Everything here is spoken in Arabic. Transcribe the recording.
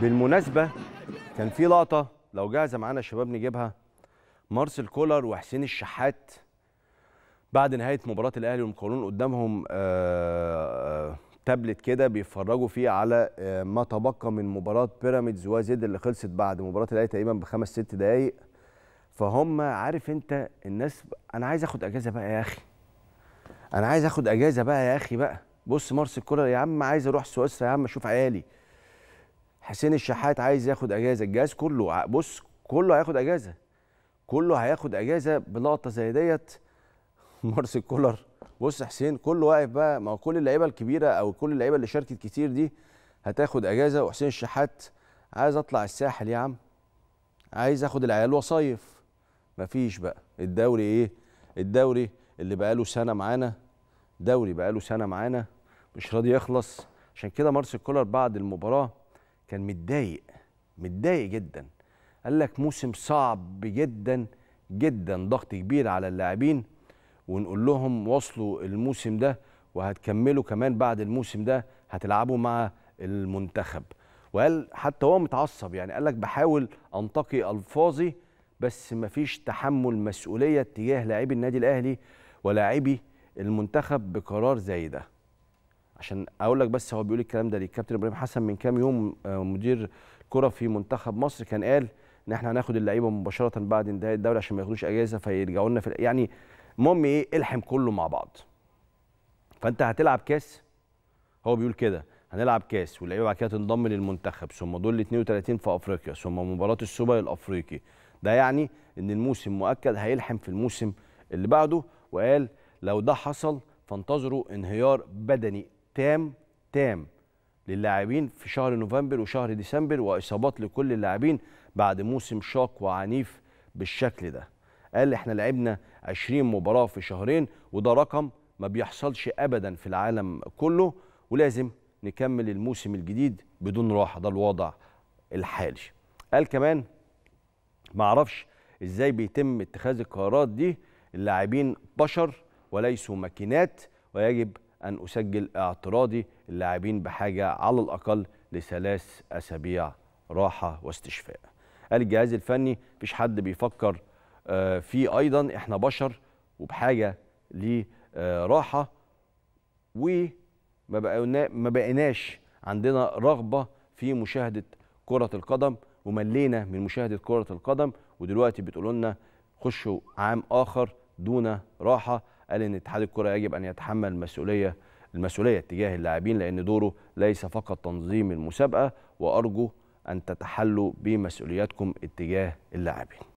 بالمناسبه كان في لقطه لو جاهزه معانا الشباب نجيبها مارسيل كولر وحسين الشحات بعد نهايه مباراه الاهلي والمقاولون قدامهم آه، آه، تابلت كده بيتفرجوا فيه على آه، ما تبقى من مباراه بيراميدز وزد اللي خلصت بعد مباراه الاهلي تقريبا بخمس ست دقائق فهم عارف انت الناس انا عايز اخد اجازه بقى يا اخي انا عايز اخد اجازه بقى يا اخي بقى بص مارسيل كولر يا عم عايز اروح سويسرا يا عم اشوف عيالي حسين الشحات عايز ياخد اجازه الجهاز كله بص كله هياخد اجازه كله هياخد اجازه بلقطه زي ديت مارسي كولر بص حسين كله واقف بقى ما هو كل اللعيبه الكبيره او كل اللعيبه اللي شاركت كتير دي هتاخد اجازه وحسين الشحات عايز اطلع الساحل يا عم عايز اخد العيال وصيف مفيش بقى الدوري ايه الدوري اللي بقاله سنه معانا دوري بقاله سنه معانا مش راضي يخلص عشان كده مارسيل كولر بعد المباراه كان متضايق متضايق جدا قال لك موسم صعب جدا جدا ضغط كبير على اللاعبين ونقول لهم وصلوا الموسم ده وهتكملوا كمان بعد الموسم ده هتلعبوا مع المنتخب وقال حتى هو متعصب يعني قال لك بحاول انتقي الفاظي بس مفيش تحمل مسؤوليه تجاه لاعبي النادي الاهلي ولاعبي المنتخب بقرار زي ده عشان اقول لك بس هو بيقول الكلام ده ليه كابتن ابراهيم حسن من كام يوم آه، مدير كره في منتخب مصر كان قال ان احنا هناخد اللعيبه مباشره بعد انتهاء الدوري عشان ما ياخدوش اجازه فيرجعوا لنا في يعني المهم ايه الحم كله مع بعض فانت هتلعب كاس هو بيقول كده هنلعب كاس واللعيبه بعد كده تنضم للمنتخب ثم دول 32 في افريقيا ثم مباراه السوبر الافريقي ده يعني ان الموسم مؤكد هيلحم في الموسم اللي بعده وقال لو ده حصل فانتظروا انهيار بدني تام تام للاعبين في شهر نوفمبر وشهر ديسمبر واصابات لكل اللاعبين بعد موسم شاق وعنيف بالشكل ده قال احنا لعبنا 20 مباراه في شهرين وده رقم ما بيحصلش ابدا في العالم كله ولازم نكمل الموسم الجديد بدون راحه ده الوضع الحالي قال كمان ما اعرفش ازاي بيتم اتخاذ القرارات دي اللاعبين بشر وليسوا ماكينات ويجب أن أسجل اعتراضي اللاعبين بحاجة على الأقل لثلاث أسابيع راحة واستشفاء قال الجهاز الفني مفيش حد بيفكر آه، فيه أيضا إحنا بشر وبحاجة لراحة وما بقيناش عندنا رغبة في مشاهدة كرة القدم وملينا من مشاهدة كرة القدم ودلوقتي بتقولوا لنا خشوا عام آخر دون راحة قال ان اتحاد الكره يجب ان يتحمل المسؤوليه المسؤوليه تجاه اللاعبين لان دوره ليس فقط تنظيم المسابقه وارجو ان تتحلوا بمسؤولياتكم اتجاه اللاعبين